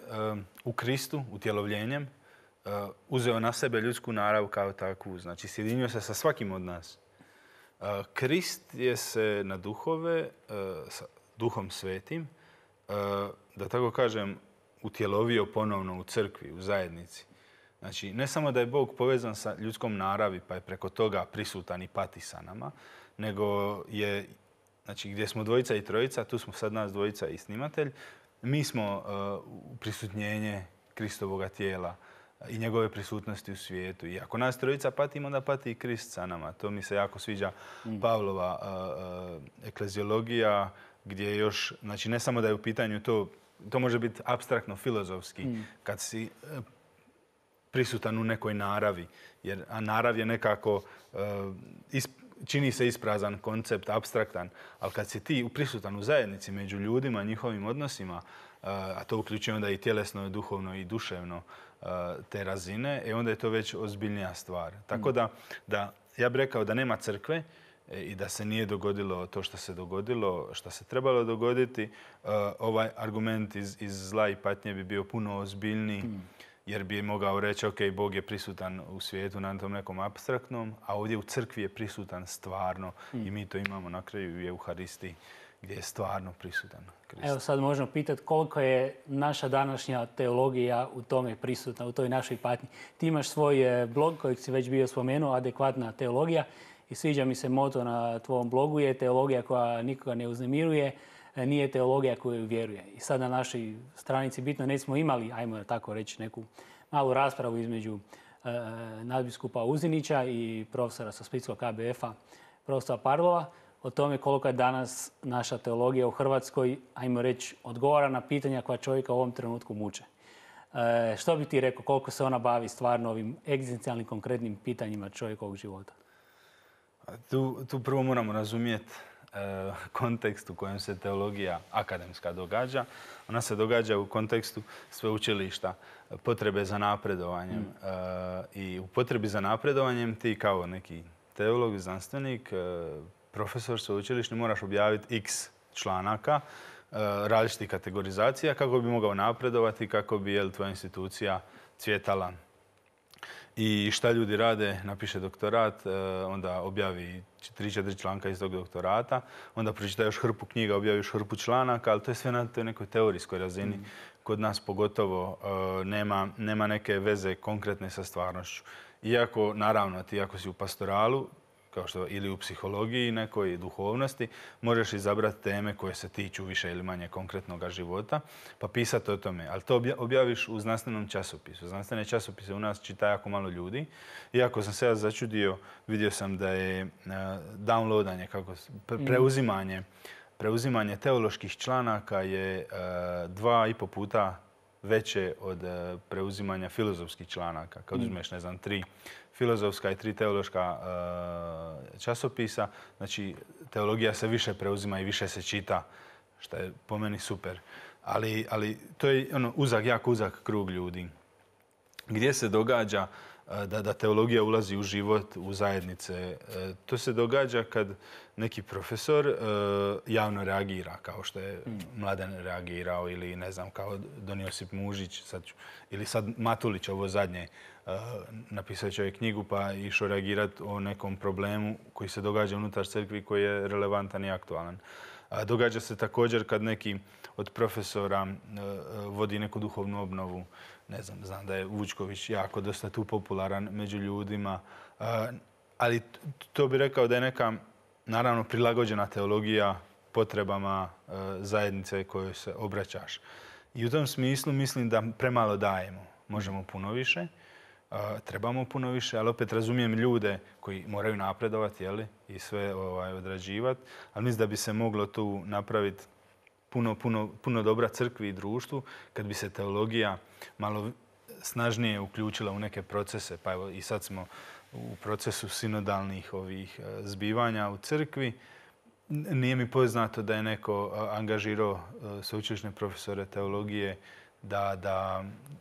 [SPEAKER 2] u Kristu, utjelovljenjem, e, uzeo na sebe ljudsku narav kao takvu. Znači, sjedinio se sa svakim od nas. E, Krist je se na duhove, e, sa duhom svetim, da tako kažem, utjelovio ponovno u crkvi, u zajednici. Znači, ne samo da je Bog povezan sa ljudskom naravi, pa je preko toga prisutan i pati sa nama, nego je znači gdje smo dvojica i trojica, tu smo sad nas dvojica i snimatelj, mi smo uh, prisutnjenje Kristovoga tijela uh, i njegove prisutnosti u svijetu. I ako nas trojica patimo, onda pati i Krist sa nama. To mi se jako sviđa mm. Pavlova uh, ekleziologija, gdje je još, znači ne samo da je u pitanju to, to može biti abstraktno filozofski, mm. kad si prisutan u nekoj naravi. Jer a narav je nekako isp čini se isprazan koncept, abstraktan, ali kad si ti prisutan u zajednici među ljudima, njihovim odnosima, eh, a to uključuje onda i tjelesno, duhovno i duševno eh, te razine, e onda je to već ozbiljnija stvar. Tako mm. da, da ja bih rekao da nema crkve, e, i da se nije dogodilo to što se dogodilo, što se trebalo dogoditi, eh, ovaj argument iz, iz zla i patnje bi bio puno ozbiljniji mm jer bi mogao reći ok, Bog je prisutan u svijetu na tom nekom abstraktnom, a ovdje u crkvi je prisutan stvarno i hmm. mi to imamo na kraju u Euharistiji gdje je stvarno prisutan
[SPEAKER 1] Krist. Evo sad možemo pitati koliko je naša današnja teologija u tome prisutna, u toj našoj patnji. Ti imaš svoj e, blog kojeg si već bio spomenuo, Adekvatna teologija i sviđa mi se moto na tvom blogu je teologija koja nikoga ne uznemiruje, E, nije teologija koju vjeruje. I sad na našoj stranici bitno ne smo imali, ajmo tako reći, neku malu raspravu između e, nadbiskupa Uzinića i profesora sa Splitskog KBF-a, profesora Parlova, o tome koliko je danas naša teologija u Hrvatskoj, ajmo reći, odgovara na pitanja koja čovjeka u ovom trenutku muče. E, što bi ti rekao, koliko se ona bavi
[SPEAKER 2] stvarno ovim egzistencijalnim, konkretnim pitanjima čovjekovog života? Tu, tu prvo moramo razumjeti E, kontekst u kojem se teologija akademska događa. Ona se događa u kontekstu sveučilišta, potrebe za napredovanjem. Mm. E, I u potrebi za napredovanjem ti kao neki teolog, znanstvenik, e, profesor sveučilišni moraš objaviti x članaka, različitih kategorizacija kako bi mogao napredovati, kako bi jel, tvoja institucija cvjetala i šta ljudi rade, napiše doktorat, e, onda objavi 3-4 članka iz tog doktorata, onda pročita još hrpu knjiga, objavi još hrpu članaka, ali to je sve na nekoj teorijskoj razini. Mm. Kod nas pogotovo e, nema, nema neke veze konkretne sa stvarnošću. Iako, naravno, ti ako si u pastoralu, kao što ili u psihologiji nekoj duhovnosti, možeš izabrati teme koje se tiču više ili manje konkretnog života, pa pisati o tome. Ali to objaviš u znanstvenom časopisu. Znanstvene časopise u nas čita jako malo ljudi. Iako sam se ja začudio, vidio sam da je e, downloadanje, kako, mm. preuzimanje, preuzimanje teoloških članaka je e, dva i po puta veće od e, preuzimanja filozofskih članaka. Kad mm. uzmeš, ne znam, tri filozofska i tri teološka e, časopisa. Znači, teologija se više preuzima i više se čita, što je po meni super. Ali, to je ono, uzak, jako uzak krug ljudi. Gdje se događa e, da, da teologija ulazi u život, u zajednice. E, to se događa kad neki profesor javno reagira, kao što je hmm. Mladen reagirao ili ne znam, kao Don Josip Mužić ili sad Matulić, ovo zadnje Eh, napisao čovjek knjigu pa išao reagirati o nekom problemu koji se događa unutar crkvi koji je relevantan i aktualan. Događa se također kad neki od profesora eh, vodi neku duhovnu obnovu. Ne znam, znam da je Vučković jako dosta tu popularan među ljudima, eh, ali to bi rekao da je neka naravno prilagođena teologija potrebama zajednice kojoj se obraćaš. I u tom smislu mislim da premalo dajemo. Možemo puno više trebamo puno više, ali opet razumijem ljude koji moraju napredovati i sve ovaj, odrađivati. Ali mislim da bi se moglo tu napraviti puno, puno dobra crkvi i društvu kad bi se teologija malo snažnije uključila u neke procese. Pa evo i sad smo u procesu sinodalnih ovih e, zbivanja u crkvi. Nije mi poznato da je neko angažirao e, sveučilišne profesore teologije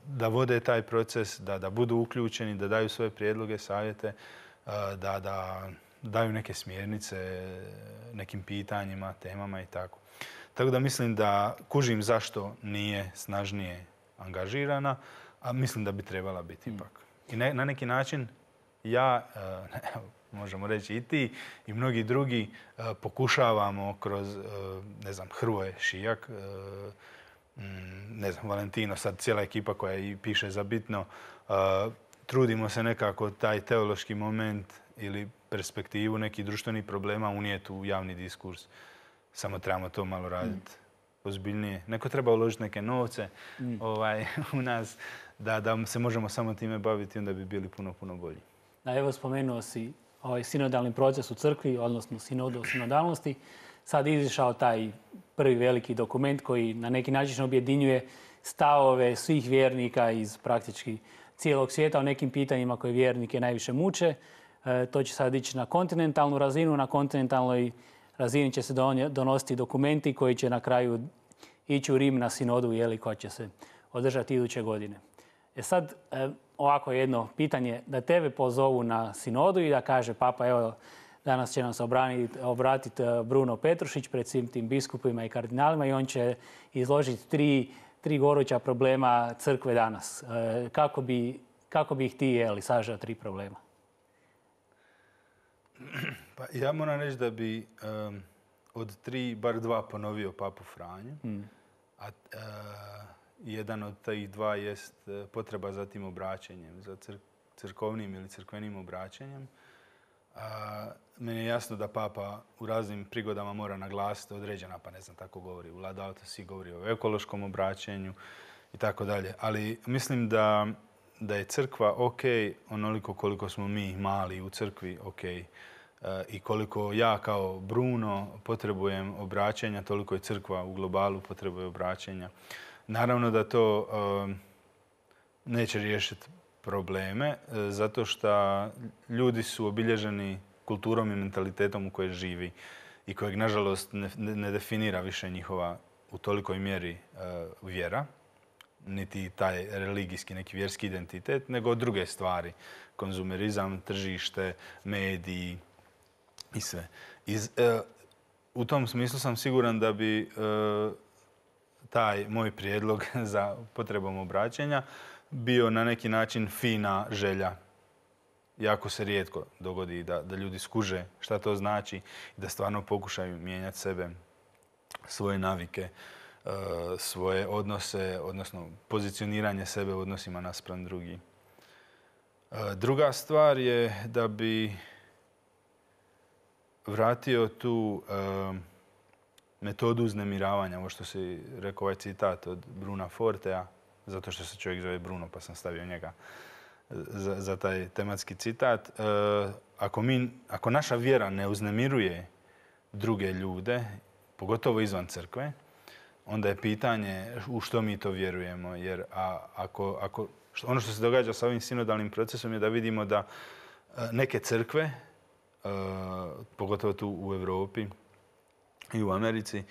[SPEAKER 2] da, vode taj proces, da, da budu uključeni, da daju svoje prijedloge, savjete, uh, da, daju neke smjernice nekim pitanjima, temama i tako. Tako da mislim da kužim zašto nije snažnije angažirana, a mislim da bi trebala biti hmm. ipak. I na neki način ja, uh, možemo reći i ti, i mnogi drugi uh, pokušavamo kroz, ne znam, Hrvoje Šijak, Mm, ne znam, Valentino, sad cijela ekipa koja i piše za bitno, uh, trudimo se nekako taj teološki moment ili perspektivu nekih društvenih problema unijeti u javni diskurs. Samo trebamo to malo raditi mm. ozbiljnije. Neko treba uložiti neke novce mm. ovaj, u nas da, se možemo samo time baviti i onda bi bili puno, puno bolji. evo spomenuo si ovaj sinodalni proces u crkvi, odnosno
[SPEAKER 1] sinodu o sinodalnosti sad izišao taj prvi veliki dokument koji na neki način objedinjuje stavove svih vjernika iz praktički cijelog svijeta o nekim pitanjima koje vjernike najviše muče. E, to će sad ići na kontinentalnu razinu. Na kontinentalnoj razini će se donositi dokumenti koji će na kraju ići u Rim na sinodu jeli, koja će se održati iduće godine. E sad, e, ovako jedno pitanje, da tebe pozovu na sinodu i da kaže papa, evo, Danas će nam se obratiti e, Bruno Petrušić pred svim tim biskupima i kardinalima i on će izložiti tri, tri goruća problema crkve danas. E, kako bi, kako ih ti jeli sažao tri problema?
[SPEAKER 2] Pa ja moram reći da bi od tri, bar dva ponovio papu Franju. Hmm. A, e, jedan od tih dva jest potreba za tim obraćanjem, za crk crkovnim ili crkvenim obraćanjem meni je jasno da papa u raznim prigodama mora naglasiti određena, pa ne znam, tako govori u Laudato si, govori o ekološkom obraćenju i tako dalje. Ali mislim da, da je crkva ok onoliko koliko smo mi mali u crkvi ok e, i koliko ja kao Bruno potrebujem obraćenja, toliko je crkva u globalu potrebuje obraćanja. Naravno da to e, neće riješiti probleme e, zato što ljudi su obilježeni kulturom i mentalitetom u kojoj živi i kojeg, nažalost, ne, definira više njihova u tolikoj mjeri e, vjera, niti taj religijski, neki vjerski identitet, nego druge stvari. Konzumerizam, tržište, mediji i sve. E, u tom smislu sam siguran da bi taj moj prijedlog za potrebom obraćanja bio na neki način fina želja. Jako se rijetko dogodi da, da ljudi skuže šta to znači i da stvarno pokušaju mijenjati sebe, svoje navike, e, svoje odnose, odnosno pozicioniranje sebe u odnosima naspram drugi. E, druga stvar je da bi vratio tu e, metodu uznemiravanja, ovo što si rekao ovaj citat od Bruna Fortea, zato što se čovjek zove Bruno pa sam stavio njega za, taj tematski citat. E, ako, mi, ako naša vjera ne uznemiruje druge ljude, pogotovo izvan crkve, onda je pitanje u što mi to vjerujemo. Jer ako, ono što se događa sa ovim sinodalnim procesom je da vidimo da e, neke crkve, e, pogotovo tu u Europi i u Americi,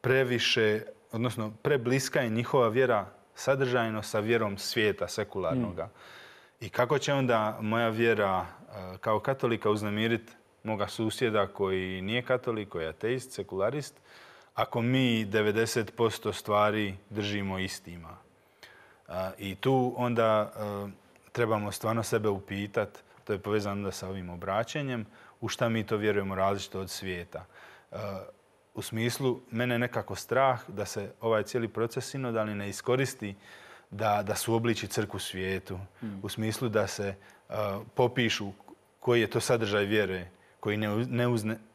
[SPEAKER 2] previše odnosno prebliska je njihova vjera sadržajno sa vjerom svijeta sekularnoga. I kako će onda moja vjera e, kao katolika uznemiriti moga susjeda koji nije katolik, koji je ateist, sekularist, ako mi 90% stvari držimo istima. E, I tu onda e, trebamo stvarno sebe upitati, to je povezano onda sa ovim obraćanjem, u šta mi to vjerujemo različito od svijeta u smislu mene nekako strah da se ovaj cijeli proces sinodalni ne iskoristi da, da suobliči crku svijetu. Hmm. U smislu da se uh, popišu koji je to sadržaj vjere koji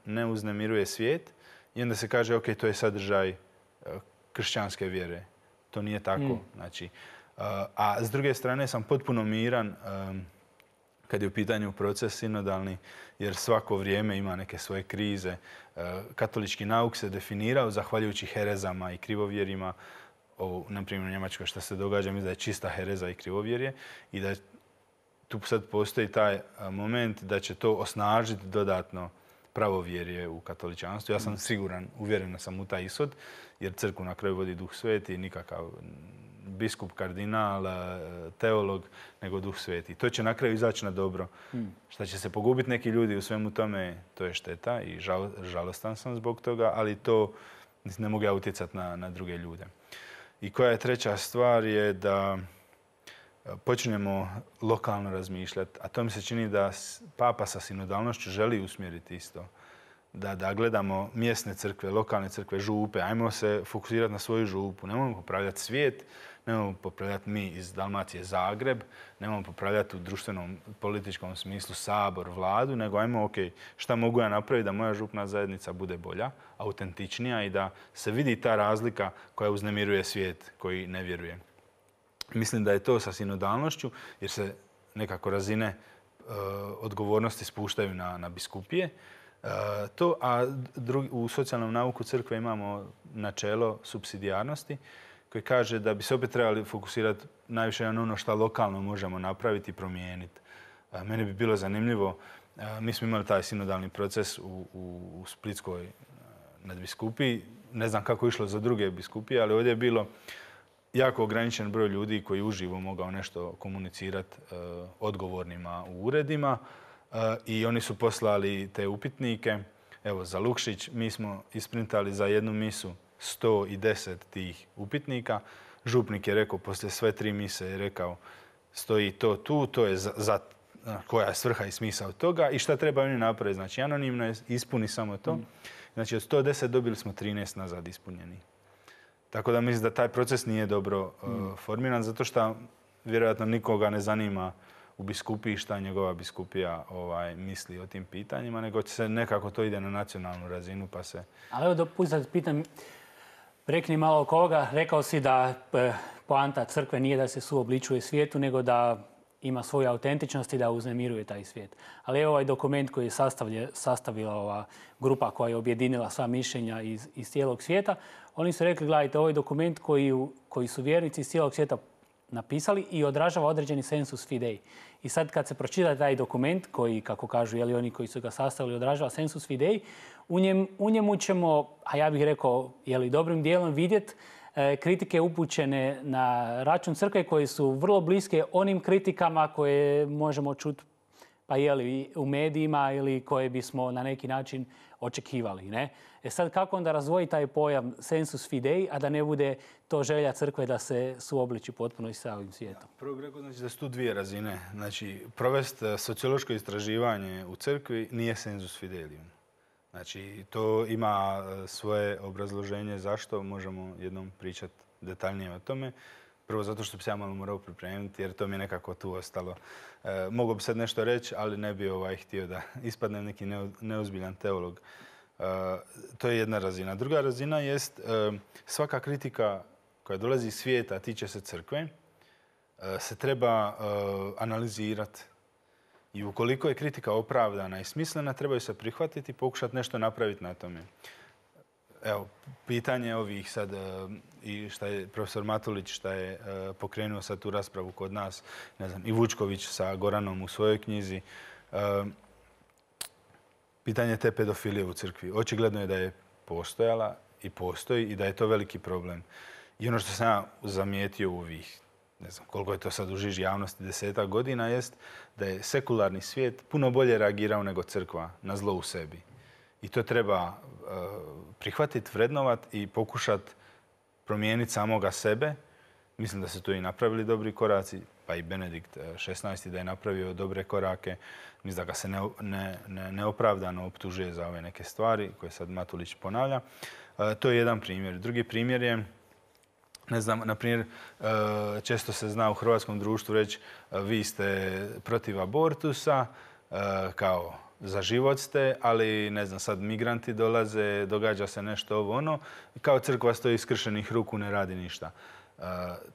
[SPEAKER 2] ne, uznemiruje svijet i onda se kaže ok, to je sadržaj uh, kršćanske vjere. To nije tako. Hmm. Znači, uh, a s druge strane sam potpuno miran um, kad je u pitanju proces sinodalni, jer svako vrijeme ima neke svoje krize. E, katolički nauk se definirao zahvaljujući herezama i krivovjerima, na primjer u Njemačkoj što se događa, mislim da je čista hereza i krivovjerje i da tu sad postoji taj e, moment da će to osnažiti dodatno pravovjerje u katoličanstvu. Ja sam mm. siguran, uvjeren sam u taj ishod, jer crkvu na kraju vodi duh sveti i nikakav biskup, kardinal, teolog, nego duh sveti. To će na kraju izaći na dobro. Hmm. Što će se pogubiti neki ljudi u svemu tome, to je šteta i žalostan sam zbog toga, ali to ne mogu ja utjecati na, druge ljude. I koja je treća stvar je da e, počnemo lokalno razmišljati, a to mi se čini da papa sa sinodalnošću želi usmjeriti isto da, da gledamo mjesne crkve, lokalne crkve, župe. Ajmo se fokusirati na svoju župu. Nemojmo popravljati svijet, nemojmo popravljati mi iz Dalmacije Zagreb, nemojmo popravljati u društvenom, političkom smislu sabor, vladu, nego ajmo, ok, šta mogu ja napraviti da moja župna zajednica bude bolja, autentičnija i da se vidi ta razlika koja uznemiruje svijet koji ne vjeruje. Mislim da je to sa sinodalnošću, jer se nekako razine eh, odgovornosti spuštaju na, na biskupije. E, to, a u socijalnom nauku crkve imamo načelo subsidijarnosti koji kaže da bi se opet trebali fokusirati najviše na ono što lokalno možemo napraviti i promijeniti. E, Mene bi bilo zanimljivo, e, mi smo imali taj sinodalni proces u, Splitskoj nadbiskupiji. Ne znam kako je išlo za druge biskupije, ali ovdje je bilo jako ograničen broj ljudi koji uživo mogao nešto komunicirati odgovornima u uredima. E, i oni su poslali te upitnike. Evo, za Lukšić mi smo isprintali za jednu misu 110 tih upitnika. Župnik je rekao, poslije sve tri mise je rekao, stoji to tu, to je za, koja je svrha i smisao toga i šta treba oni napraviti. Znači, anonimno ispuni samo to. Mm. Znači, od 110 dobili smo 13 nazad ispunjeni. Tako da mislim da taj proces nije dobro e, mm. formiran, zato što vjerojatno nikoga ne zanima u biskupiji šta njegova biskupija ovaj, misli o tim pitanjima, nego će se nekako to ide na nacionalnu razinu pa se...
[SPEAKER 1] Ali evo dopustite da pitam, rekni malo koga, rekao si da e, poanta crkve nije da se suobličuje svijetu, nego da ima svoju autentičnost i da uznemiruje taj svijet. Ali evo ovaj dokument koji je sastavila ova grupa koja je objedinila sva mišljenja iz, cijelog svijeta, oni su rekli, gledajte, ovaj dokument koji, koji su vjernici iz cijelog svijeta napisali i odražava određeni sensus fidei. I sad kad se pročita taj dokument koji, kako kažu jeli, oni koji su ga sastavili, odražava sensus fidei, u, u njemu ćemo, a ja bih rekao jeli, dobrim dijelom vidjeti e, kritike upućene na račun crkve koje su vrlo bliske onim kritikama koje možemo čuti pa je li u medijima ili koje bismo na neki način očekivali. Ne? E sad kako onda razvoji taj pojam sensus fidei, a da ne bude to želja crkve da se suobliči potpuno i sa ovim svijetom?
[SPEAKER 2] prvo rekao znači da su tu dvije razine. Znači, provesti e, sociološko istraživanje u crkvi nije sensus fidelium. Znači, to ima e, svoje obrazloženje zašto možemo jednom pričati detaljnije o tome. Prvo zato što bi se ja malo morao pripremiti jer to mi je nekako tu ostalo. E, mogu bi sad nešto reći, ali ne bi ovaj htio da ispadnem neki neozbiljan teolog. Eh, to je jedna razina. Druga razina jest eh, svaka kritika koja dolazi iz svijeta, a tiče se crkve, eh, se treba analizirati. I ukoliko je kritika opravdana i smislena, trebaju se prihvatiti i pokušati nešto napraviti na tome. Evo, pitanje ovih sad i šta je profesor Matulić šta je pokrenuo sad tu raspravu kod nas, ne znam, i Vučković sa Goranom u svojoj knjizi pitanje te pedofilije u crkvi. Očigledno je da je postojala i postoji i da je to veliki problem. I ono što sam ja zamijetio u ovih, ne znam koliko je to sad u javnosti, deseta godina, jest da je sekularni svijet puno bolje reagirao nego crkva na zlo u sebi. I to treba e, prihvatiti, vrednovati i pokušati promijeniti samoga sebe. Mislim da su tu i napravili dobri koraci pa i Benedikt XVI e, da je napravio dobre korake. Mislim da ga se neopravdano optužuje za ove neke stvari koje sad Matulić ponavlja. E, to je jedan primjer. Drugi primjer je ne znam, na primjer, e, često se zna u hrvatskom društvu reći vi ste protiv abortusa, kao za život ste, ali ne znam, sad migranti dolaze, događa se nešto ovo ono, kao crkva stoji iskršenih ruku, ne radi ništa.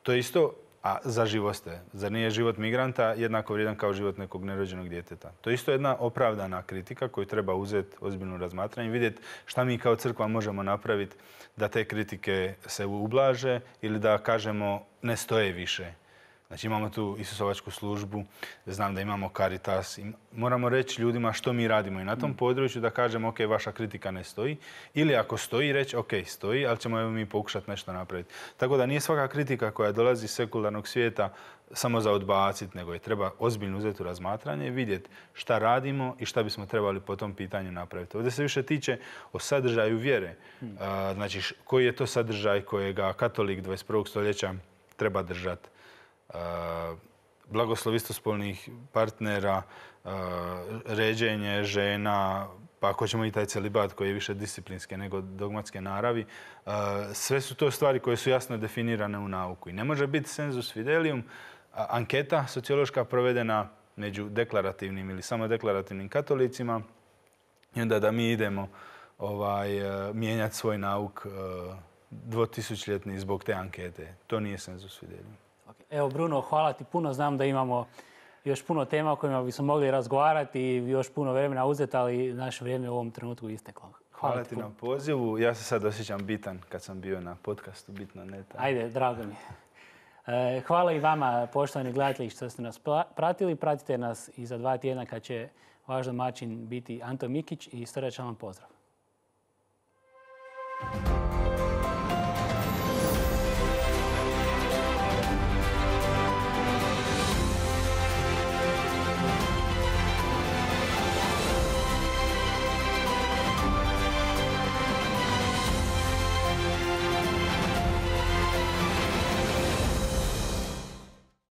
[SPEAKER 2] To je isto a za život ste. Zar nije život migranta jednako vrijedan kao život nekog nerođenog djeteta? To je isto jedna opravdana kritika koju treba uzeti ozbiljno razmatranje i vidjeti šta mi kao crkva možemo napraviti da te kritike se ublaže ili da kažemo ne stoje više. Znači imamo tu Isusovačku službu, znam da imamo Caritas. Moramo reći ljudima što mi radimo i na tom mm. području da kažemo ok, vaša kritika ne stoji. Ili ako stoji, reći ok, stoji, ali ćemo evo mi pokušati nešto napraviti. Tako da nije svaka kritika koja dolazi iz sekularnog svijeta samo za odbaciti, nego je treba ozbiljno uzeti u razmatranje i vidjeti šta radimo i šta bismo trebali po tom pitanju napraviti. Ovdje se više tiče o sadržaju vjere. Mm. Znači koji je to sadržaj kojega katolik 21. stoljeća treba držati Eh, blagoslov istospolnih partnera, eh, ređenje žena, pa ako ćemo i taj celibat koji je više disciplinske nego dogmatske naravi, eh, sve su to stvari koje su jasno definirane u nauku. I ne može biti sensus fidelium, anketa sociološka provedena među deklarativnim ili samo deklarativnim katolicima i onda da mi idemo ovaj, mijenjati svoj nauk dvotisućljetni zbog te ankete. To nije senzus fidelium.
[SPEAKER 1] Evo Bruno, hvala ti puno. Znam da imamo još puno tema o kojima bismo mogli razgovarati i još puno vremena uzeti, ali naše vrijeme u ovom trenutku isteklo. Hvala, ti na
[SPEAKER 2] pozivu. Ja se sad osjećam bitan kad sam bio na podcastu Bitno neta. Ajde, drago
[SPEAKER 1] mi e, Hvala i vama, poštovani gledatelji, što ste nas pratili. Pratite nas i za dva tjedna kad će vaš domaćin biti Anto Mikić i srdačan vam pozdrav.